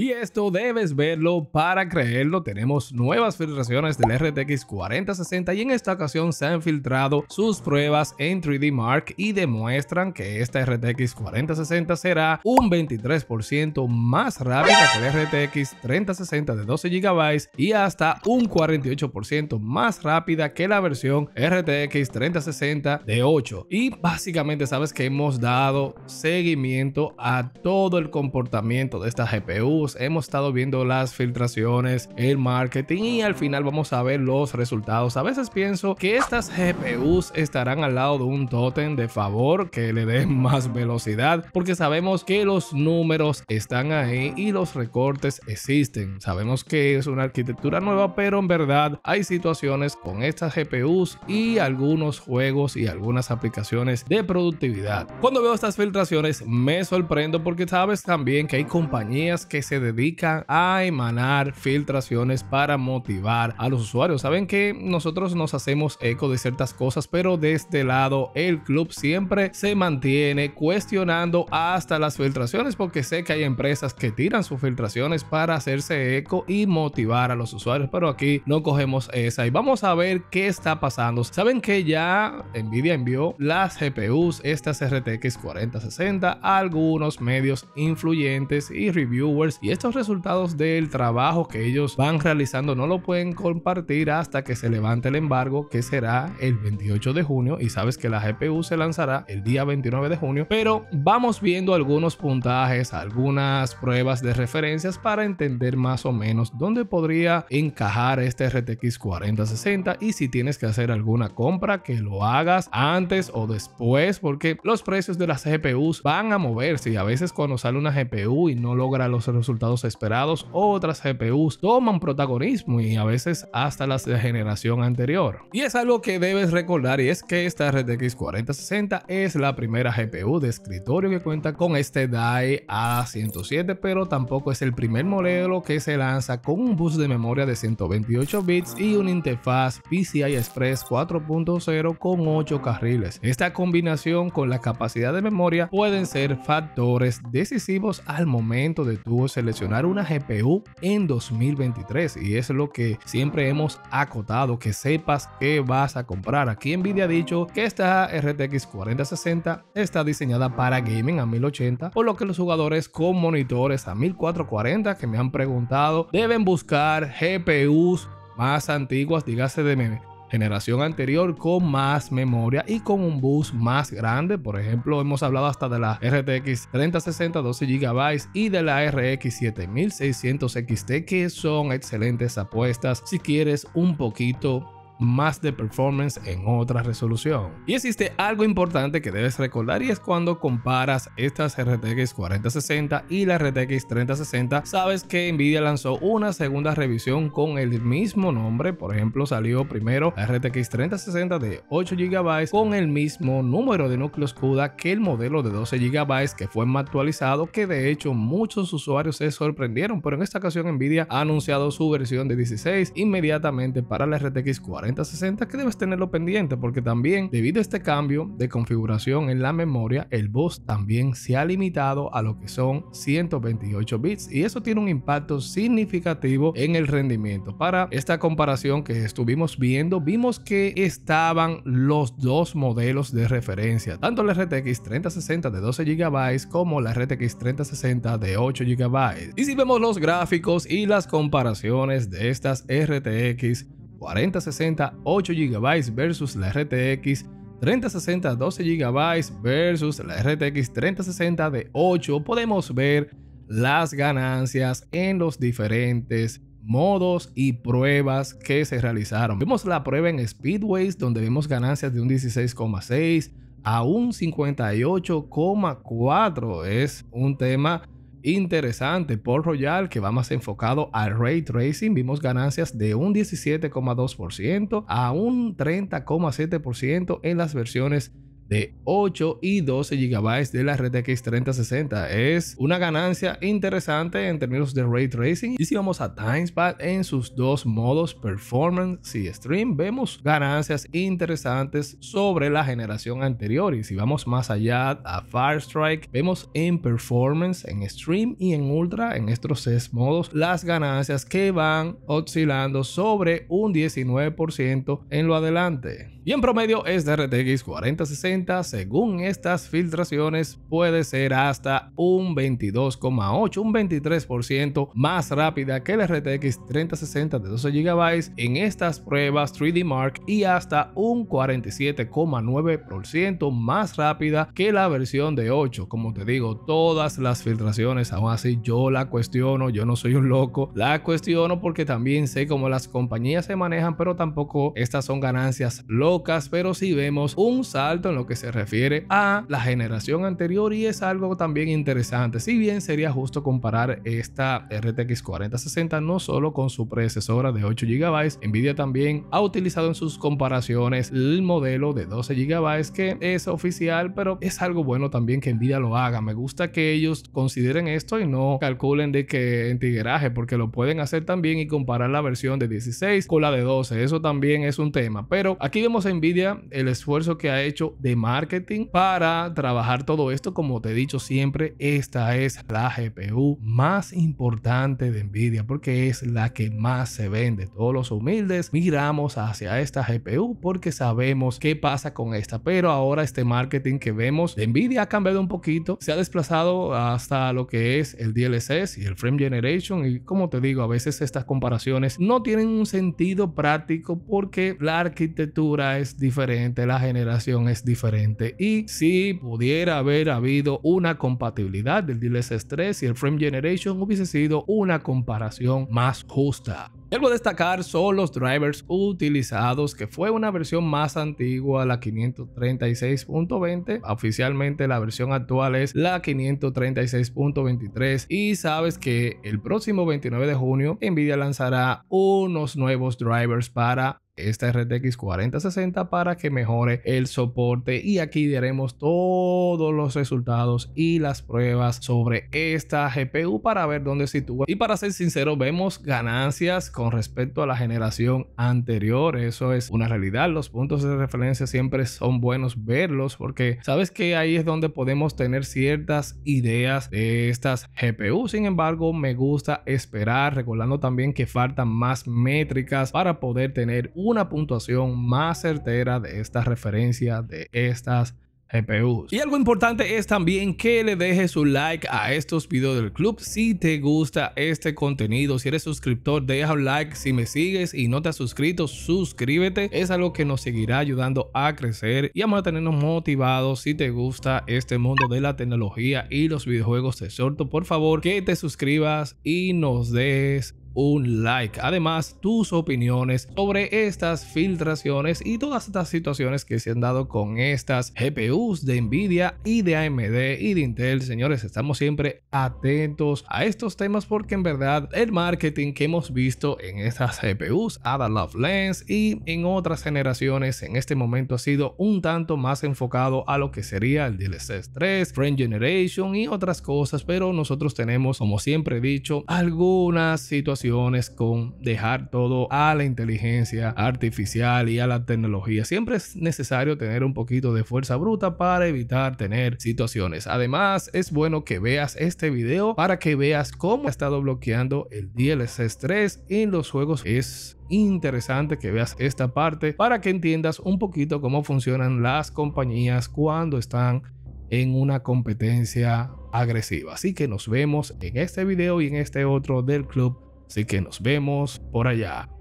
Y esto debes verlo para creerlo. Tenemos nuevas filtraciones del RTX 4060 y en esta ocasión se han filtrado sus pruebas en 3D Mark y demuestran que esta RTX 4060 será un 23% más rápida que el RTX 3060 de 12 GB y hasta un 48% más rápida que la versión RTX 3060 de 8. Y básicamente sabes que hemos dado seguimiento a todo el comportamiento de esta GPU hemos estado viendo las filtraciones, el marketing y al final vamos a ver los resultados. A veces pienso que estas GPUs estarán al lado de un tótem de favor que le dé más velocidad porque sabemos que los números están ahí y los recortes existen. Sabemos que es una arquitectura nueva, pero en verdad hay situaciones con estas GPUs y algunos juegos y algunas aplicaciones de productividad. Cuando veo estas filtraciones me sorprendo porque sabes también que hay compañías que se dedican a emanar filtraciones para motivar a los usuarios. Saben que nosotros nos hacemos eco de ciertas cosas, pero de este lado el club siempre se mantiene cuestionando hasta las filtraciones porque sé que hay empresas que tiran sus filtraciones para hacerse eco y motivar a los usuarios, pero aquí no cogemos esa y vamos a ver qué está pasando. Saben que ya Nvidia envió las GPUs, estas RTX 4060, algunos medios influyentes y reviewers y estos resultados del trabajo que ellos van realizando no lo pueden compartir hasta que se levante el embargo, que será el 28 de junio. Y sabes que la GPU se lanzará el día 29 de junio. Pero vamos viendo algunos puntajes, algunas pruebas de referencias para entender más o menos dónde podría encajar este RTX 4060 y si tienes que hacer alguna compra que lo hagas antes o después porque los precios de las GPUs van a moverse y a veces cuando sale una GPU y no logra los resultados resultados esperados, otras GPUs toman protagonismo y a veces hasta las de generación anterior. Y es algo que debes recordar y es que esta RTX 4060 es la primera GPU de escritorio que cuenta con este DAI A107, pero tampoco es el primer modelo que se lanza con un bus de memoria de 128 bits y una interfaz PCI Express 4.0 con 8 carriles. Esta combinación con la capacidad de memoria pueden ser factores decisivos al momento de tu seleccionar una GPU en 2023 y es lo que siempre hemos acotado, que sepas que vas a comprar. Aquí Nvidia ha dicho que esta RTX 4060 está diseñada para gaming a 1080, por lo que los jugadores con monitores a 1440 que me han preguntado deben buscar GPUs más antiguas, dígase de meme generación anterior con más memoria y con un bus más grande. Por ejemplo, hemos hablado hasta de la RTX 3060 12 GB y de la RX 7600 XT que son excelentes apuestas si quieres un poquito más de performance en otra resolución. Y existe algo importante que debes recordar y es cuando comparas estas RTX 4060 y la RTX 3060, sabes que Nvidia lanzó una segunda revisión con el mismo nombre, por ejemplo salió primero la RTX 3060 de 8 GB con el mismo número de núcleos CUDA que el modelo de 12 GB que fue más actualizado que de hecho muchos usuarios se sorprendieron, pero en esta ocasión Nvidia ha anunciado su versión de 16 inmediatamente para la RTX 4060 que debes tenerlo pendiente porque también debido a este cambio de configuración en la memoria, el bus también se ha limitado a lo que son 128 bits y eso tiene un impacto significativo en el rendimiento. Para esta comparación que estuvimos viendo, vimos que estaban los dos modelos de referencia, tanto la RTX 3060 de 12 GB como la RTX 3060 de 8 GB. Y si vemos los gráficos y las comparaciones de estas RTX 4060 8 GB versus la RTX 3060 12 GB versus la RTX 3060 de 8, podemos ver las ganancias en los diferentes modos y pruebas que se realizaron. vemos la prueba en Speedways donde vemos ganancias de un 16,6 a un 58,4. Es un tema interesante. por Royal, que va más enfocado al ray tracing, vimos ganancias de un 17,2% a un 30,7% en las versiones de 8 y 12 GB de la RTX 3060. Es una ganancia interesante en términos de ray tracing. Y si vamos a TimeSpad en sus dos modos, performance y stream, vemos ganancias interesantes sobre la generación anterior. Y si vamos más allá a Firestrike Strike, vemos en performance, en stream y en ultra, en estos seis modos, las ganancias que van oscilando sobre un 19% en lo adelante. Y en promedio es de RTX 4060 según estas filtraciones, puede ser hasta un 22,8, un 23% más rápida que el RTX 3060 de 12 GB en estas pruebas 3D Mark y hasta un 47,9% más rápida que la versión de 8. Como te digo, todas las filtraciones, aún así yo la cuestiono, yo no soy un loco, la cuestiono porque también sé cómo las compañías se manejan, pero tampoco estas son ganancias locas, pero si vemos un salto en lo que que se refiere a la generación anterior y es algo también interesante. Si bien sería justo comparar esta RTX 4060 no solo con su predecesora de 8 GB, Nvidia también ha utilizado en sus comparaciones el modelo de 12 GB que es oficial, pero es algo bueno también que Nvidia lo haga. Me gusta que ellos consideren esto y no calculen de que en porque lo pueden hacer también y comparar la versión de 16 con la de 12. Eso también es un tema, pero aquí vemos a Nvidia el esfuerzo que ha hecho de marketing para trabajar todo esto. Como te he dicho siempre, esta es la GPU más importante de Nvidia porque es la que más se vende. Todos los humildes miramos hacia esta GPU porque sabemos qué pasa con esta. Pero ahora este marketing que vemos de Nvidia ha cambiado un poquito. Se ha desplazado hasta lo que es el DLSS y el Frame Generation. Y como te digo, a veces estas comparaciones no tienen un sentido práctico porque la arquitectura es diferente, la generación es diferente y si pudiera haber habido una compatibilidad del DLSS 3 y el Frame Generation, hubiese sido una comparación más justa. algo a destacar son los drivers utilizados, que fue una versión más antigua, la 536.20. Oficialmente la versión actual es la 536.23. Y sabes que el próximo 29 de junio, Nvidia lanzará unos nuevos drivers para esta RTX 4060 para que mejore el soporte y aquí daremos todos los resultados y las pruebas sobre esta GPU para ver dónde sitúa y para ser sincero vemos ganancias con respecto a la generación anterior eso es una realidad los puntos de referencia siempre son buenos verlos porque sabes que ahí es donde podemos tener ciertas ideas de estas GPU sin embargo me gusta esperar recordando también que faltan más métricas para poder tener un una puntuación más certera de esta referencia de estas GPUs. Y algo importante es también que le dejes un like a estos videos del club si te gusta este contenido. Si eres suscriptor, deja un like. Si me sigues y no te has suscrito, suscríbete. Es algo que nos seguirá ayudando a crecer y a mantenernos motivados. Si te gusta este mundo de la tecnología y los videojuegos, te sorto, por favor que te suscribas y nos des un like. Además, tus opiniones sobre estas filtraciones y todas estas situaciones que se han dado con estas GPUs de Nvidia y de AMD y de Intel. Señores, estamos siempre atentos a estos temas porque en verdad el marketing que hemos visto en estas GPUs, Ada Lens y en otras generaciones en este momento ha sido un tanto más enfocado a lo que sería el DLSS 3, Friend Generation y otras cosas, pero nosotros tenemos, como siempre he dicho, algunas situaciones con dejar todo a la inteligencia artificial y a la tecnología. Siempre es necesario tener un poquito de fuerza bruta para evitar tener situaciones. Además, es bueno que veas este video para que veas cómo ha estado bloqueando el DLC 3 en los juegos. Es interesante que veas esta parte para que entiendas un poquito cómo funcionan las compañías cuando están en una competencia agresiva. Así que nos vemos en este video y en este otro del Club Así que nos vemos por allá.